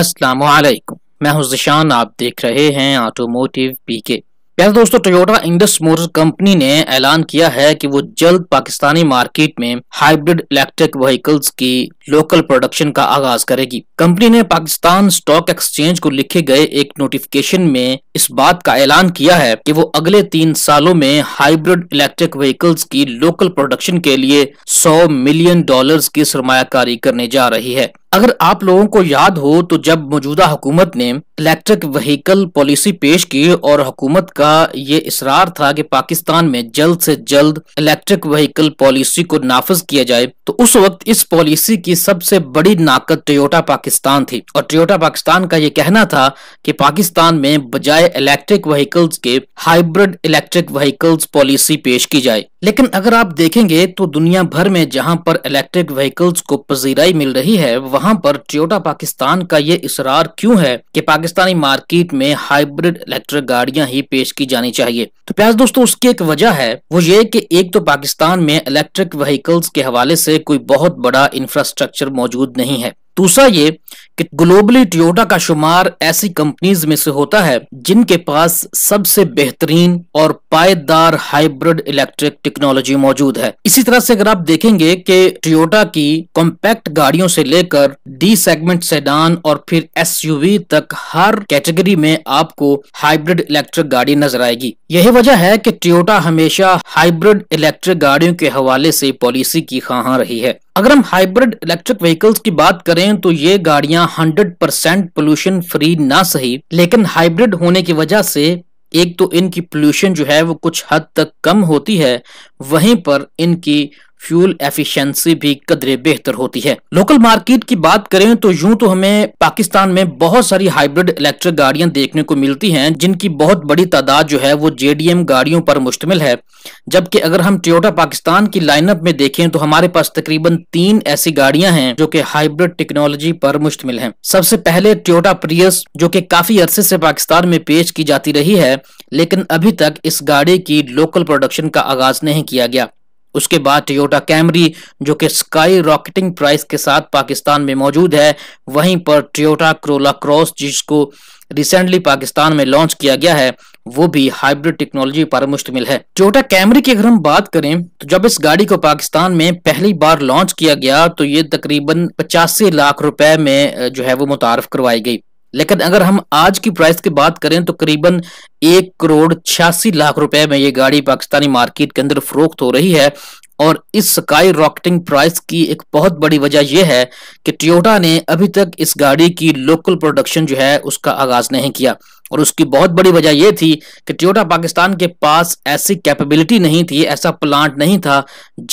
अस्सलाम वालेकुम मैं हूं जिशान आप देख रहे हैं ऑटोमोटिव पीके प्यारे दोस्तों टोयोटा इंडस मोटर कंपनी ने ऐलान किया है कि वो जल्द पाकिस्तानी मार्केट में हाइब्रिड इलेक्ट्रिक व्हीकल्स की लोकल प्रोडक्शन का आगाज करेगी कंपनी ने पाकिस्तान स्टॉक एक्सचेंज को लिखे गए एक नोटिफिकेशन में इस बात का ऐलान किया है कि वो अगले तीन सालों में हाइब्रिड इलेक्ट्रिक व्हीकल्स की लोकल प्रोडक्शन के लिए सौ मिलियन डॉलर की सरमाकारी करने जा रही है अगर आप लोगों को याद हो तो जब मौजूदा हुकूमत ने इलेक्ट्रिक व्हीकल पॉलिसी पेश की और हुकूमत का ये इसरार था कि पाकिस्तान में जल्द से जल्द इलेक्ट्रिक व्हीकल पॉलिसी को नाफज किया जाए तो उस वक्त इस पॉलिसी की सबसे बड़ी नाकद टोयोटा पाकिस्तान थी और टोयोटा पाकिस्तान का ये कहना था कि पाकिस्तान में बजाय इलेक्ट्रिक व्हीकल्स के हाइब्रिड इलेक्ट्रिक व्हीकल्स पॉलिसी पेश की जाए लेकिन अगर आप देखेंगे तो दुनिया भर में जहाँ पर इलेक्ट्रिक व्हीकल्स को पजीराई मिल रही है वहां पर टोयोटा पाकिस्तान का ये इसरार क्यों है कि पाकिस्तानी मार्केट में हाइब्रिड इलेक्ट्रिक गाड़ियां ही पेश की जानी चाहिए तो प्याज दोस्तों उसकी एक वजह है वो ये कि एक तो पाकिस्तान में इलेक्ट्रिक व्हीकल्स के हवाले से कोई बहुत बड़ा इंफ्रास्ट्रक्चर मौजूद नहीं है दूसरा ये कि ग्लोबली टोयोटा का शुमार ऐसी कंपनीज में से होता है जिनके पास सबसे बेहतरीन और पायदार हाइब्रिड इलेक्ट्रिक टेक्नोलॉजी मौजूद है इसी तरह से अगर आप देखेंगे कि टोयोटा की कॉम्पैक्ट गाड़ियों से लेकर डी सेगमेंट सेडान और फिर एसयूवी तक हर कैटेगरी में आपको हाइब्रिड इलेक्ट्रिक गाड़ी नजर आएगी यही वजह है कि टोयोटा हमेशा हाइब्रिड इलेक्ट्रिक गाड़ियों के हवाले से पॉलिसी की खाहा रही है अगर हम हाइब्रिड इलेक्ट्रिक व्हीकल्स की बात करें तो ये गाड़ियां 100% पोल्यूशन फ्री ना सही लेकिन हाइब्रिड होने होने की वजह से एक तो इनकी पोल्यूशन जो है वो कुछ हद तक कम होती है वहीं पर इनकी फ्यूल एफिशिएंसी भी कदरे बेहतर होती है लोकल मार्केट की बात करें तो यूं तो हमें पाकिस्तान में बहुत सारी हाइब्रिड इलेक्ट्रिक गाड़ियां देखने को मिलती हैं जिनकी बहुत बड़ी तादाद जो है वो जेडीएम गाड़ियों पर मुश्तमिल है जबकि अगर हम टोयोटा पाकिस्तान की लाइनअप में देखें तो हमारे पास तकरीबन तीन ऐसी गाड़ियां हैं जो की हाइब्रिड टेक्नोलॉजी पर मुश्तमिल है सबसे पहले ट्योटा प्रियस जो की काफी अरसे से पाकिस्तान में पेश की जाती रही है लेकिन अभी तक इस गाड़ी की लोकल प्रोडक्शन का आगाज नहीं किया गया उसके बाद टोयोटा कैमरी जो कि स्काई रॉकेटिंग प्राइस के साथ पाकिस्तान में मौजूद है वहीं पर टोयोटा क्रोला क्रॉस जिसको रिसेंटली पाकिस्तान में लॉन्च किया गया है वो भी हाइब्रिड टेक्नोलॉजी पर मुश्तमिल है टोयोटा कैमरी की अगर हम बात करें तो जब इस गाड़ी को पाकिस्तान में पहली बार लॉन्च किया गया तो ये तकरीबन पचासी लाख रुपए में जो है वो मुतारफ करवाई गई लेकिन अगर हम आज की प्राइस की बात करें तो करीबन एक करोड़ छियासी लाख रुपए में ये गाड़ी पाकिस्तानी मार्केट के अंदर फरोख्त हो रही है और इस स्काई रॉकेटिंग प्राइस की एक बहुत बड़ी वजह यह है कि टोयोटा ने अभी तक इस गाड़ी की लोकल प्रोडक्शन जो है उसका आगाज नहीं किया और उसकी बहुत बड़ी वजह यह थी कि टोयोटा पाकिस्तान के पास ऐसी कैपेबिलिटी नहीं थी ऐसा प्लांट नहीं था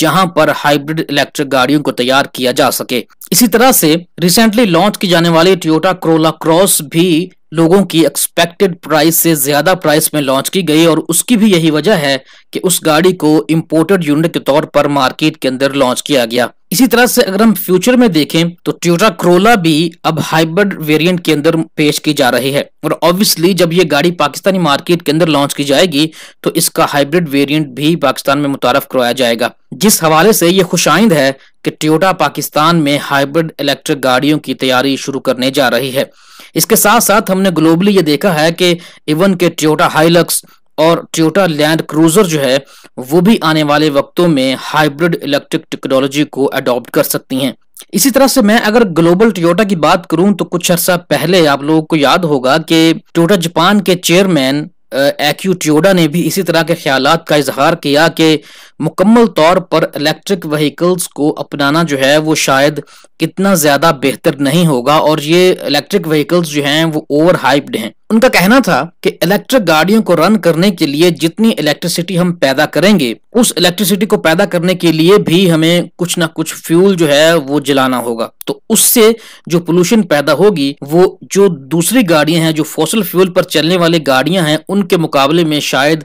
जहां पर हाइब्रिड इलेक्ट्रिक गाड़ियों को तैयार किया जा सके इसी तरह से रिसेंटली लॉन्च की जाने वाली टोयोटा क्रोला क्रॉस भी लोगों की एक्सपेक्टेड प्राइस से ज्यादा प्राइस में लॉन्च की गई और उसकी भी यही वजह है कि उस गाड़ी को इम्पोर्टेड यूनिट के तौर पर मार्केट के अंदर लॉन्च किया गया इसी तरह से अगर हम फ्यूचर में देखें तो ट्यूटा क्रोला भी अब हाइब्रिड वेरिएंट के अंदर पेश की जा रही है और ऑब्वियसली जब ये गाड़ी पाकिस्तानी मार्केट के अंदर लॉन्च की जाएगी तो इसका हाइब्रिड वेरिएंट भी पाकिस्तान में मुतारफ करवाया जाएगा जिस हवाले से ये खुशाइंद है कि ट्योटा पाकिस्तान में हाइब्रिड इलेक्ट्रिक गाड़ियों की तैयारी शुरू करने जा रही है इसके साथ साथ हमने ग्लोबली ये देखा है कि इवन के ट्योटा हाइलक्स और ट्योटा लैंड क्रूजर जो है वो भी आने वाले वक्तों में हाइब्रिड इलेक्ट्रिक टेक्नोलॉजी को अडॉप्ट कर सकती हैं इसी तरह से मैं अगर ग्लोबल टोयोटा की बात करूं तो कुछ अर्सा पहले आप लोगों को याद होगा कि टोयोटा जापान के चेयरमैन एक्यूट्योडा ने भी इसी तरह के ख्याल का इजहार किया कि मुकम्मल तौर पर इलेक्ट्रिक व्हीकल्स को अपनाना जो है वो शायद कितना ज़्यादा बेहतर नहीं होगा और ये इलेक्ट्रिक व्हीकल्स जो हैं वो ओवर हाइप्ड हैं उनका कहना था कि इलेक्ट्रिक गाड़ियों को रन करने के लिए जितनी इलेक्ट्रिसिटी हम पैदा करेंगे उस इलेक्ट्रिसिटी को पैदा करने के लिए भी हमें कुछ ना कुछ फ्यूल जो है वो जलाना होगा तो उससे जो पोल्यूशन पैदा होगी वो जो दूसरी गाड़ियां हैं जो फॉसिल फ्यूल पर चलने वाली गाड़ियां हैं उनके मुकाबले में शायद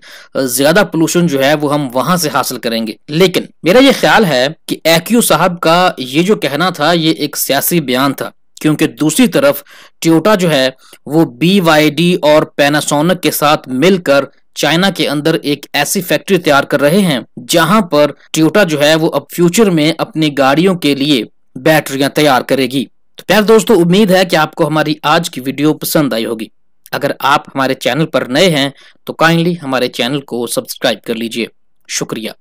ज्यादा पोल्यूशन जो है वो हम वहां से हासिल करेंगे लेकिन मेरा ये ख्याल है कि एक्यू साहब का ये जो कहना था ये एक सियासी बयान था क्योंकि दूसरी तरफ ट्योटा जो है वो बी और पैनासोनिक के साथ मिलकर चाइना के अंदर एक ऐसी फैक्ट्री तैयार कर रहे हैं जहां पर ट्योटा जो है वो अब फ्यूचर में अपनी गाड़ियों के लिए बैटरियां तैयार करेगी तो प्यार दोस्तों उम्मीद है कि आपको हमारी आज की वीडियो पसंद आई होगी अगर आप हमारे चैनल पर नए हैं तो काइंडली हमारे चैनल को सब्सक्राइब कर लीजिए शुक्रिया